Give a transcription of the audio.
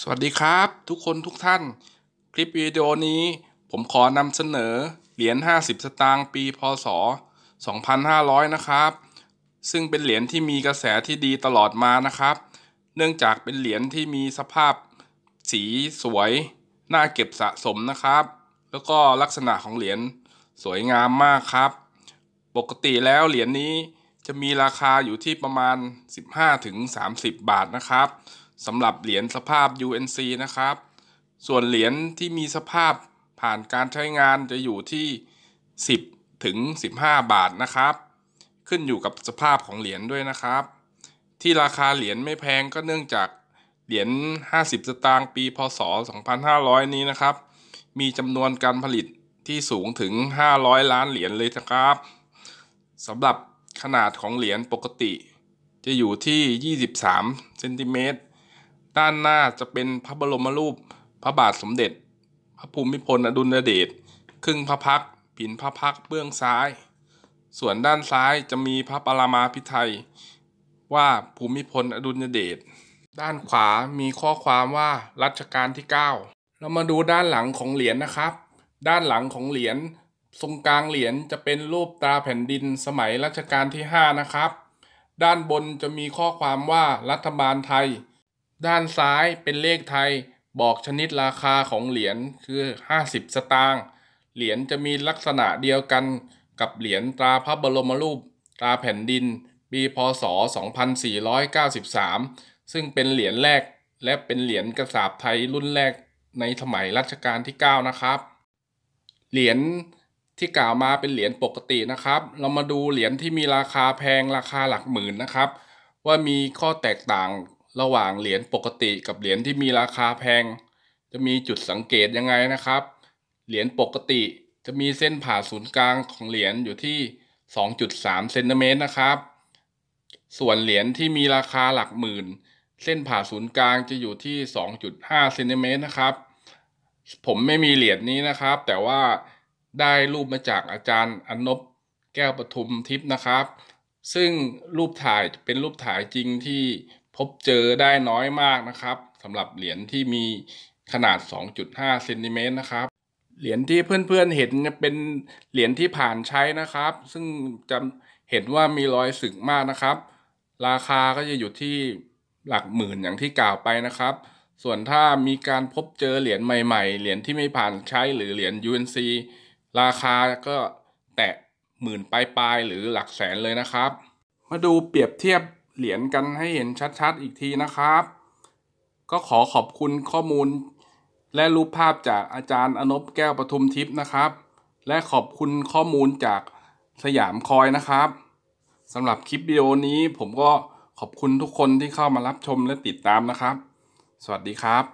สวัสดีครับทุกคนทุกท่านคลิปวิดีโอนี้ผมขอนำเสนอเหรียญ50 สตางค์ปีพศ 2500 นะครับ ซึ่งเป็นเหรียญที่มีกระแสที่ดีตลอดมานะครับ เนื่องจากเป็นเหรียญที่มีสภาพ สีสวยน่าเก็บสะสมนะครับ แล้วก็ลักษณะของเหรียญสวยงามมากครับ ปกติแล้วเหรียญนี้จะมีราคาอยู่ที่ประมาณ 15-30 บาทนะครับสำหรับเหรียญสภาพ UNC นะครับ ส่วนเหรียญที่มีสภาพผ่านการใช้งานจะอยู่ที่ 10ถึง 15 บาทนะครับ ขึ้นอยู่กับสภาพของเหรียญด้วยนะครับ ที่ราคาเหรียญไม่แพงก็เนื่องจาก เหรียญ50 สตางค์ปี พศ 2500 นี้นะครับ มีจำนวนการผลิตที่สูงถึง 500 ล้านเหรียญเลยนะครับสำหรับขนาดของเหรียญปกติจะอยู่ที่ 23เซนติเมตรด้านหน้าจะเป็นพระบรมรูปพระบาทสมเด็จพระภูมิพลอดุลยเดชครึ่งพระพักผินพระพักเบื้องซ้าย ส่วนด้านซ้ายจะมีพระปรามาพิไทยว่าภูมิพลอดุลยเดชด้านขวามีข้อความว่ารัชกาลที่ 9 เรามาดูด้านหลังของเหรียญนะครับ ด้านหลังของเหรียญทรงกลางเหรียญจะเป็นรูปตาแผ่นดินสมัยรัชกาลที่5นะครับ ด้านบนจะมีข้อความว่ารัฐบาลไทยด้านซ้ายเป็นเลขไทยบอกชนิดราคาของเหรียญคือ 50 สตางค์ เหรียญจะมีลักษณะเดียวกันกับเหรียญตราพระบรมรูปตราแผ่นดินปีพศ2493 ซึ่งเป็นเหรียญแรกและเป็นเหรียญกระสาบไทยรุ่นแรกในสมัยรัชกาลที่9นะครับเหรียญที่กล่าวมาเป็นเหรียญปกตินะครับ เรามาดูเหรียญที่มีราคาแพงราคาหลักหมื่นนะครับ ว่ามีข้อแตกต่างระหว่างเหรียญปกติกับเหรียญที่มีราคาแพง จะมีจุดสังเกตยังไงนะครับเหรียญปกติจะมีเส้นผ่าศูนย์กลางของเหรียญอยู่ที่2.3เซนติเมตรนะครับส่วนเหรียญที่มีราคาหลักหมื่น เส้นผ่าศูนย์กลางจะอยู่ที่2.5เซนติเมตรนะครับผมไม่มีเหรียญนี้นะครับ แต่ว่าได้รูปมาจากอาจารย์อนนบแก้วปทุมทิพย์นะครับ ซึ่งรูปถ่ายเป็นรูปถ่ายจริงที่พบเจอได้น้อยมากนะครับสำหรับเหรียญที่มีขนาด 2.5เซนติเมตรนะครับ เหรียญที่เพื่อนๆเห็นเป็นเหรียญที่ผ่านใช้นะครับ ซึ่งจะเห็นว่ามีรอยสึกมากนะครับ ราคาก็จะอยู่ที่หลักหมื่นอย่างที่กล่าวไปนะครับ ส่วนถ้ามีการพบเจอเหรียญใหม่ๆ เหรียญที่ไม่ผ่านใช้หรือเหรียญ UNC ราคาก็แตะหมื่นปลายๆหรือหลักแสนเลยนะครับ มาดูเปรียบเทียบเหรียญกันให้เห็นชัด ๆ อีกทีนะครับ ก็ขอขอบคุณข้อมูล และรูปภาพจากอาจารย์อนบแก้วปทุมทิพย์นะครับ และขอบคุณข้อมูลจากสยามคอยนะครับสำหรับคลิปวิดีโอนี้ผมก็ขอบคุณทุกคนที่เข้ามารับชมและติดตามนะครับ สวัสดีครับ